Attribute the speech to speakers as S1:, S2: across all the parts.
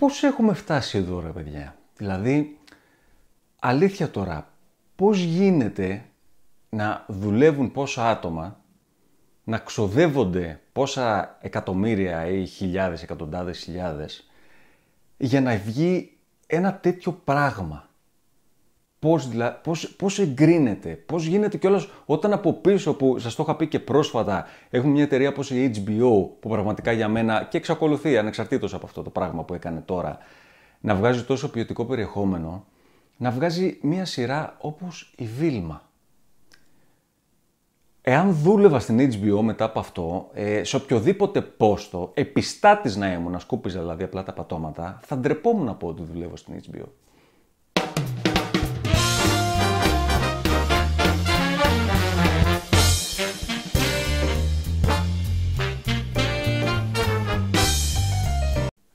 S1: πώς έχουμε φτάσει εδώ ρε παιδιά. Δηλαδή, αλήθεια τώρα, πώς γίνεται να δουλεύουν πόσα άτομα, να ξοδεύονται πόσα εκατομμύρια ή χιλιάδες, εκατοντάδες χιλιάδες, για να βγει ένα τέτοιο πράγμα πώς, πώς, πώς εγκρίνεται, πώς γίνεται κιόλας όταν από πίσω που σας το είχα πει και πρόσφατα έχουμε μια εταιρεία όπως η HBO που πραγματικά για μένα και εξακολουθεί ανεξαρτήτως από αυτό το πράγμα που έκανε τώρα να βγάζει τόσο ποιοτικό περιεχόμενο, να βγάζει μια σειρά όπως η Βίλμα. Εάν δούλευα στην HBO μετά από αυτό, ε, σε οποιοδήποτε πόστο, επιστάτης να ήμουν, να σκούπιζα δηλαδή απλά τα πατώματα, θα ντρεπόμουν να πω ότι δουλεύω στην HBO.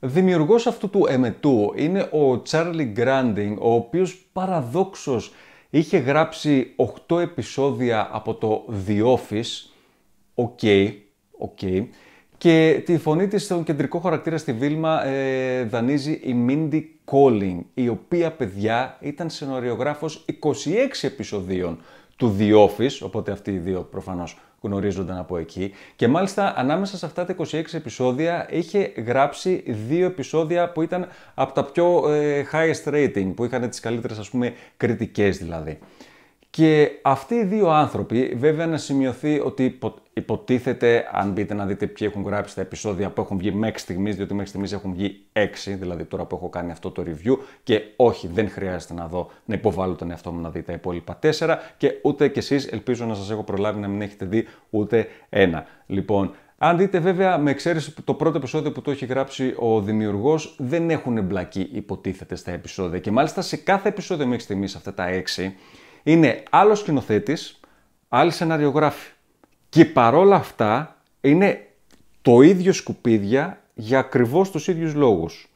S1: Δημιουργός αυτού του εμετού είναι ο Charlie Grandin, ο οποίος παραδόξως είχε γράψει 8 επεισόδια από το The Office, οκ, okay, okay, και τη φωνή της στον κεντρικό χαρακτήρα στη Βίλμα ε, δανείζει η Mindy Colling, η οποία παιδιά ήταν σενοριογράφος 26 επεισοδίων του The Office, οπότε αυτοί οι δύο προφανώς γνωρίζονταν από εκεί. Και μάλιστα ανάμεσα σε αυτά τα 26 επεισόδια είχε γράψει δύο επεισόδια που ήταν από τα πιο ε, highest rating, που είχαν τις καλύτερες ας πούμε κριτικές δηλαδή. Και αυτοί οι δύο άνθρωποι, βέβαια να σημειωθεί ότι υποτίθεται, αν μπείτε να δείτε ποιοι έχουν γράψει τα επεισόδια που έχουν βγει μέχρι στιγμής, διότι μέχρι στιγμής έχουν βγει 6, δηλαδή τώρα που έχω κάνει αυτό το review, και όχι, δεν χρειάζεται να δω, να υποβάλω τον εαυτό μου να δει τα υπόλοιπα 4, και ούτε κι εσείς ελπίζω να σας έχω προλάβει να μην έχετε δει ούτε ένα. Λοιπόν, αν δείτε βέβαια, με εξαίρεση το πρώτο επεισόδιο που το έχει γράψει ο δημιουργός, δεν έχουν εμπλακεί υποτίθεται στα επεισόδια. Και μάλιστα σε κάθε επεισόδιο μέχρι στιγμής, αυτά τα 6, είναι άλλος σκηνοθέτης, άλλη σενάριογράφη. Και παρόλα αυτά είναι το ίδιο σκουπίδια για ακριβώς τους ίδιους λόγους.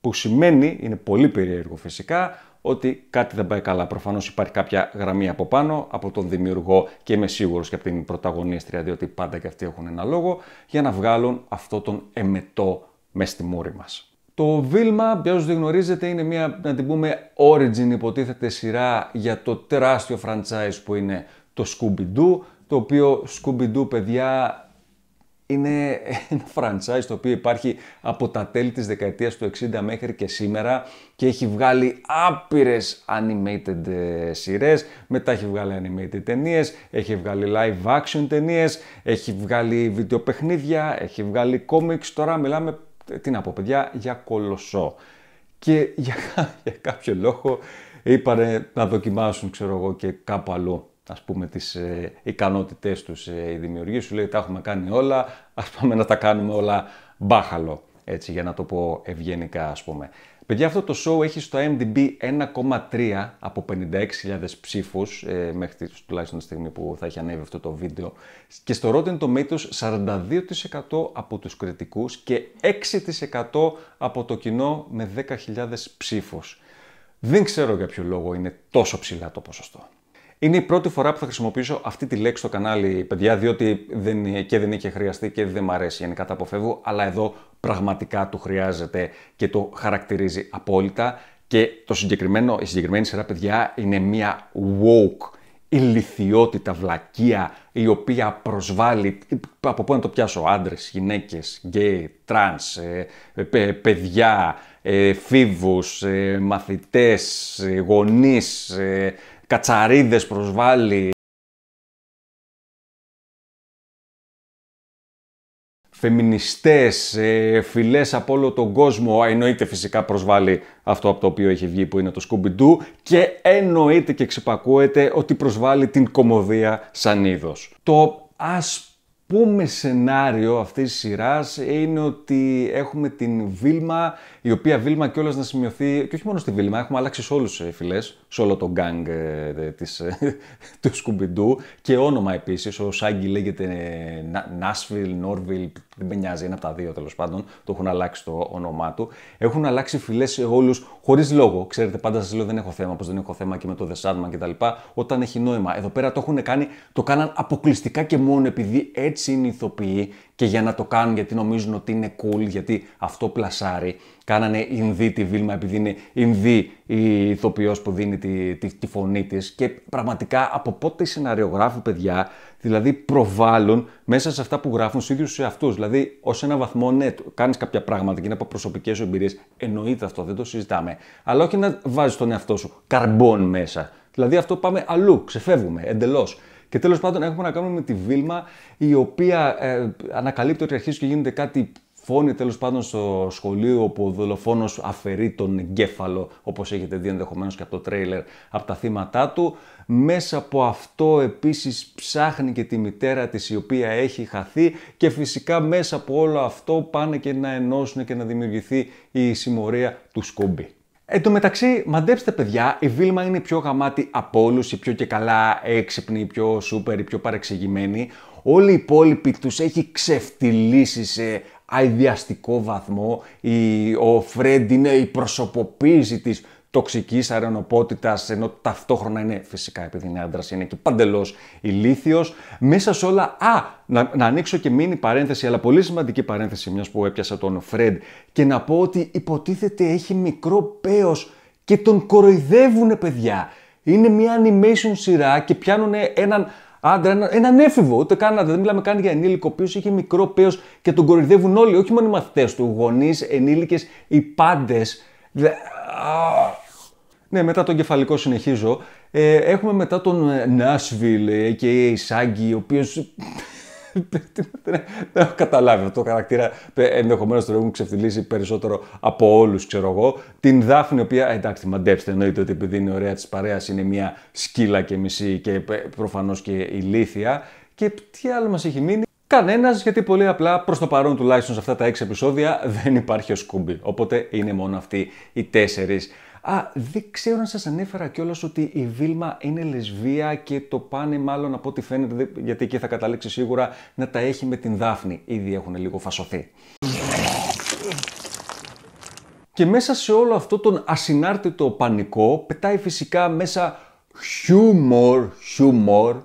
S1: Που σημαίνει, είναι πολύ περίεργο φυσικά, ότι κάτι δεν πάει καλά. Προφανώς υπάρχει κάποια γραμμή από πάνω, από τον δημιουργό και είμαι σίγουρος και από την πρωταγωνίστρια, διότι πάντα και αυτοί έχουν ένα λόγο, για να βγάλουν αυτό τον εμετό μες στη μούρη μας. Το Βίλμα, για όσους δεν γνωρίζετε, είναι μια, να την πούμε, origin υποτίθεται σειρά για το τεράστιο franchise που είναι το Scooby-Doo, το οποίο Scooby-Doo, παιδιά, είναι ένα franchise το οποίο υπάρχει από τα τέλη της δεκαετίας του 60 μέχρι και σήμερα και έχει βγάλει άπειρες animated ε, σειρές, μετά έχει βγάλει animated ταινίες, έχει βγάλει live action ταινίες, έχει βγάλει βιντεοπαιχνίδια, έχει βγάλει comics, τώρα μιλάμε τι να πω παιδιά, για κολοσσό. Και για, για κάποιο λόγο είπανε να δοκιμάσουν ξέρω εγώ και κάπου αλλού ας πούμε τις ε, ικανότητές τους ε, οι δημιουργοί σου λέει τα έχουμε κάνει όλα, ας πούμε να τα κάνουμε όλα μπάχαλο έτσι για να το πω ευγενικά ας πούμε. Παιδιά, αυτό το show έχει στο MDB 1,3 από 56.000 ψήφους, ε, μέχρι τουλάχιστον τη στιγμή που θα έχει ανέβει αυτό το βίντεο. Και στο Rotten Tomatoes 42% από τους κριτικούς και 6% από το κοινό με 10.000 ψήφους. Δεν ξέρω για ποιο λόγο είναι τόσο ψηλά το ποσοστό. Είναι η πρώτη φορά που θα χρησιμοποιήσω αυτή τη λέξη στο κανάλι, παιδιά, διότι δεν, και δεν είχε χρειαστεί και δεν μ' αρέσει γενικά τα αποφεύγω, αλλά εδώ πραγματικά του χρειάζεται και το χαρακτηρίζει απόλυτα. Και το συγκεκριμένο, η συγκεκριμένη σειρά, παιδιά, είναι μια woke ηλικιότητα, βλακεία, η οποία προσβάλλει, από πού να το πιάσω, άντρες, γυναίκες, γκέι, τρανς, ε, παιδιά, ε, φίβους, ε, μαθητές, γονείς, κατσαρίδες προσβάλλει, φεμινιστές, ε, φιλές από όλο τον κόσμο, εννοείται φυσικά προσβάλλει αυτό από το οποίο έχει βγει που είναι το scooby και εννοείται και ξυπακούεται ότι προσβάλλει την κομμωδία σαν είδος. Το ας πούμε σενάριο αυτής της σειράς είναι ότι έχουμε την Βίλμα η οποία Βίλμα κιόλας να σημειωθεί, και όχι μόνο στη Βίλμα, έχουμε αλλάξει σε όλους του ε, φιλέ, σε όλο το γκάγκ ε, ε, του Σκουμπιντού και όνομα επίσης. Ο Σάγκη λέγεται Νάσβιλ, Νόρβιλ, δεν με νοιάζει, ένα από τα δύο τέλος πάντων. Το έχουν αλλάξει το όνομά του. Έχουν αλλάξει φιλέ σε όλους χωρίς λόγο. Ξέρετε, πάντα σας λέω δεν έχω θέμα, πω δεν έχω θέμα και με το The Sandman κτλ. Όταν έχει νόημα. Εδώ πέρα το έχουν κάνει, το κάναν αποκλειστικά και μόνο επειδή έτσι είναι ηθοποιοί και για να το κάνουν γιατί νομίζουν ότι είναι cool, γιατί αυτό πλασάρει. Κάνανε Ινδί τη Βίλμα επειδή είναι Ινδί η ηθοποιός που δίνει τη, τη, τη φωνή της και πραγματικά από πότε οι σεναριογράφοι παιδιά δηλαδή προβάλλουν μέσα σε αυτά που γράφουν στους ίδιους σε αυτούς. Δηλαδή ως ένα βαθμό ναι κάνεις κάποια πράγματα και είναι από προσωπικές σου εμπειρίες, εννοείται αυτό, δεν το συζητάμε. Αλλά όχι να βάζεις τον εαυτό σου καρμπών μέσα. Δηλαδή αυτό πάμε αλλού, ξεφεύγουμε εντελώς. Και τέλος πάντων, έχουμε να κάνουμε με τη Βίλμα, η οποία ε, ανακαλύπτει ότι αρχίζει και γίνεται κάτι φόνη τέλος πάντων στο σχολείο όπου ο δολοφόνος αφαιρεί τον εγκέφαλο, όπως έχετε δει ενδεχομένως και από το τρέιλερ, από τα θύματα του. Μέσα από αυτό επίσης ψάχνει και τη μητέρα της η οποία έχει χαθεί και φυσικά μέσα από όλο αυτό πάνε και να ενώσουν και να δημιουργηθεί η συμμορία του Σκόμπι. Εν τω μεταξύ, μαντέψτε παιδιά, η Βίλμα είναι η πιο γαμάτη από όλους, η πιο και καλά έξυπνη, η πιο σούπερ, η πιο παρεξηγημένη. Όλοι οι υπόλοιποι τους έχει ξεφτυλίσει σε αειδιαστικό βαθμό. Η... Ο Φρέντ είναι η προσωποποίηση της τοξικής αρενοπότητας, ενώ ταυτόχρονα είναι φυσικά επειδή είναι άντρας, είναι και παντελώς ηλίθιος. Μέσα σε όλα, α, να, να ανοίξω και μήνυ παρένθεση, αλλά πολύ σημαντική παρένθεση, μιας που έπιασα τον Φρεντ, και να πω ότι υποτίθεται έχει μικρό παίο και τον κοροϊδεύουν, παιδιά. Είναι μια animation σειρά και πιάνουν έναν άντρα, έναν έφηβο, ούτε καν δεν μιλάμε καν για ενήλικο, ο οποίος είχε μικρό παίο και τον κοροϊδεύουν όλοι, όχι μόνο οι μαθητές του, γονείς, ενήλικες, οι πάντες. Ναι, μετά τον κεφαλικό συνεχίζω. Ε, έχουμε μετά τον Νάσβιλ, a.k.a. Σάγκη, ο οποίος. Δεν έχω καταλάβει αυτό το χαρακτήρα. Ε, Ενδεχομένως τον έχουν ξεφτυλίσει περισσότερο από όλους, ξέρω εγώ. Την Δάφνη, η οποία ε, εντάξει, μαντέψτε, εννοείται ότι επειδή είναι ωραία της παρέας, είναι μια σκύλα και μισή και προφανώς και ηλίθια. Και τι άλλο μας έχει μείνει. Κανένας, γιατί πολύ απλά προς το παρόν τουλάχιστον σε αυτά τα 6 επεισόδια δεν υπάρχει ο Σκούμπι. Οπότε είναι μόνο αυτοί οι τέσσερις. Α, δεν ξέρω αν σας ανέφερα κιόλας ότι η Βίλμα είναι λεσβία και το πάνε μάλλον από ό,τι φαίνεται, γιατί εκεί θα καταλήξει σίγουρα να τα έχει με την Δάφνη. Ήδη έχουν λίγο φασωθεί. Και μέσα σε όλο αυτό τον ασυνάρτητο πανικό πετάει φυσικά μέσα χιούμορ, χιούμορ,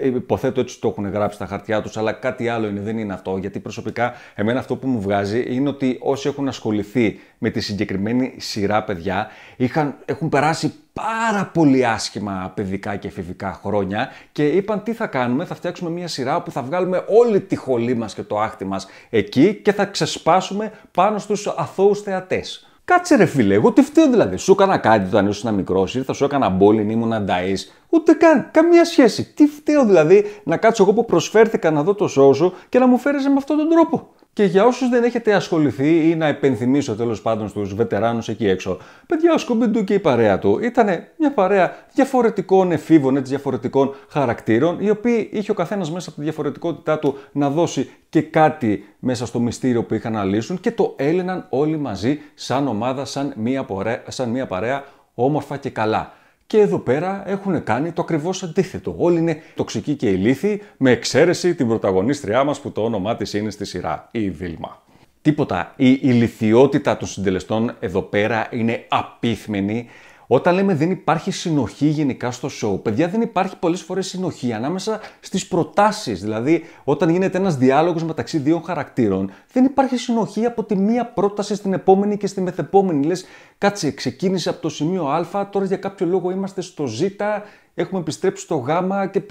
S1: ε, υποθέτω έτσι το έχουν γράψει στα χαρτιά τους αλλά κάτι άλλο είναι, δεν είναι αυτό. Γιατί προσωπικά, εμένα αυτό που μου βγάζει είναι ότι όσοι έχουν ασχοληθεί με τη συγκεκριμένη σειρά παιδιά είχαν, έχουν περάσει πάρα πολύ άσχημα παιδικά και εφηβικά χρόνια και είπαν τι θα κάνουμε, θα φτιάξουμε μια σειρά που θα βγάλουμε όλη τη χολή μας και το άχτη μας εκεί και θα ξεσπάσουμε πάνω στους αθώους θεατές. Κάτσε ρε φίλε, εγώ τι φταίω δηλαδή. Σου έκανα κάτι όταν ήσουν μικρός, ήρθα σου έκανα μπόλιν, ήμουν ανταή. Ούτε καν, καμία σχέση. Τι φταίω δηλαδή να κάτσω εγώ που προσφέρθηκα να δω το σώσο και να μου φέρεσαι με αυτόν τον τρόπο. Και για όσους δεν έχετε ασχοληθεί ή να επενθυμίσω τέλος πάντων στους βετεράνους εκεί έξω, παιδιά, ο Σκουμπιντού και η παρέα του ήταν μια παρέα διαφορετικών εφήβων, έτσι, διαφορετικών χαρακτήρων, οι οποίοι είχε ο καθένας μέσα από τη διαφορετικότητά του να δώσει και κάτι μέσα στο μυστήριο που είχαν να λύσουν και το έλυναν όλοι μαζί σαν ομάδα, σαν μια παρέα, σαν μια παρέα όμορφα και καλά. Και εδώ πέρα έχουν κάνει το ακριβώς αντίθετο. Όλοι είναι τοξικοί και ηλίθιοι, με εξαίρεση την πρωταγωνίστριά μας που το όνομά της είναι στη σειρά, η Βίλμα. Τίποτα. Η ηλικιότητα των συντελεστών εδώ πέρα είναι απίθμενη όταν λέμε δεν υπάρχει συνοχή γενικά στο show, παιδιά δεν υπάρχει πολλές φορές συνοχή ανάμεσα στις προτάσεις. Δηλαδή όταν γίνεται ένας διάλογος μεταξύ δύο χαρακτήρων, δεν υπάρχει συνοχή από τη μία πρόταση στην επόμενη και στη μεθεπόμενη. Λες κάτσε ξεκίνησε από το σημείο α, τώρα για κάποιο λόγο είμαστε στο ζ, έχουμε επιστρέψει στο γ και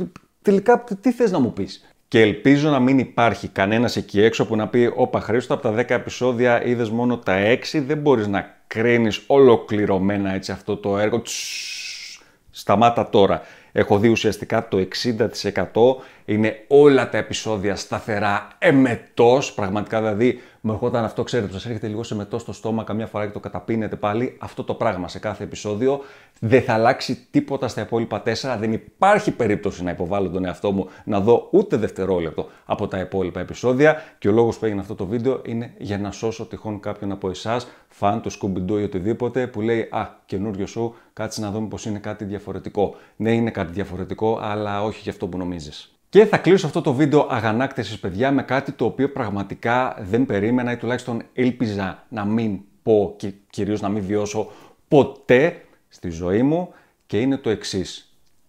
S1: τελικά τι θες να μου πεις. Και ελπίζω να μην υπάρχει κανένας εκεί έξω που να πει: Όπα, Χρήστο, από τα 10 επεισόδια είδες μόνο τα 6, δεν μπορείς να κρίνεις ολοκληρωμένα έτσι αυτό το έργο. σταμάτα τώρα. Έχω δει ουσιαστικά το 60% είναι όλα τα επεισόδια σταθερά εμετός, πραγματικά δηλαδή Μα ερχόταν αυτό ξέρετε που σας έρχεται λίγο σε μετό στο στόμα, καμιά φορά και το καταπίνετε πάλι, αυτό το πράγμα σε κάθε επεισόδιο δεν θα αλλάξει τίποτα στα υπόλοιπα τέσσερα. Δεν υπάρχει περίπτωση να υποβάλω τον εαυτό μου να δω ούτε δευτερόλεπτο από τα υπόλοιπα επεισόδια. Και ο λόγος που έγινε αυτό το βίντεο είναι για να σώσω τυχόν κάποιον από εσάς, φαν του Scooby-Doo ή οτιδήποτε, που λέει Α, καινούριο σου, κάτσε να δούμε πως είναι κάτι διαφορετικό. Ναι, είναι κάτι διαφορετικό, αλλά όχι για αυτό που νομίζεις. Και θα κλείσω αυτό το βίντεο αγανάκτησης παιδιά με κάτι το οποίο πραγματικά δεν περίμενα ή τουλάχιστον ελπίζα να μην πω και κυρίως να μην βιώσω ποτέ στη ζωή μου και είναι το εξής.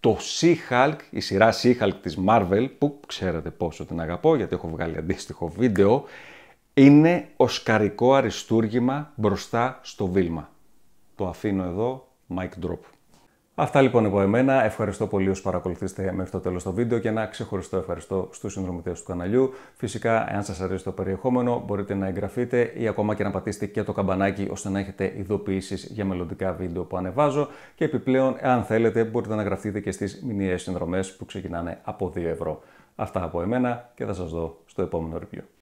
S1: Το Seahulk, η σειρα Seahulk της Marvel, που ξέρετε πόσο την αγαπώ γιατί έχω βγάλει αντίστοιχο βίντεο, είναι οσκαρικό αριστούργημα μπροστά στο βίλμα. Το αφήνω εδώ, mic drop. Αυτά λοιπόν από εμένα. Ευχαριστώ πολύ όσους παρακολουθήσατε μέχρι το τέλος το βίντεο και ένα ξεχωριστό ευχαριστώ στους συνδρομητές του καναλιού. Φυσικά, εάν σας αρέσει το περιεχόμενο, μπορείτε να εγγραφείτε ή ακόμα και να πατήσετε και το καμπανάκι ώστε να έχετε ειδοποιήσεις για μελλοντικά βίντεο που ανεβάζω. Και επιπλέον, εάν θέλετε, μπορείτε να γραφτείτε και στις μηνιαίες συνδρομές που ξεκινάνε από 2 ευρώ. Αυτά από εμένα και θα σας δω στο επόμενο review.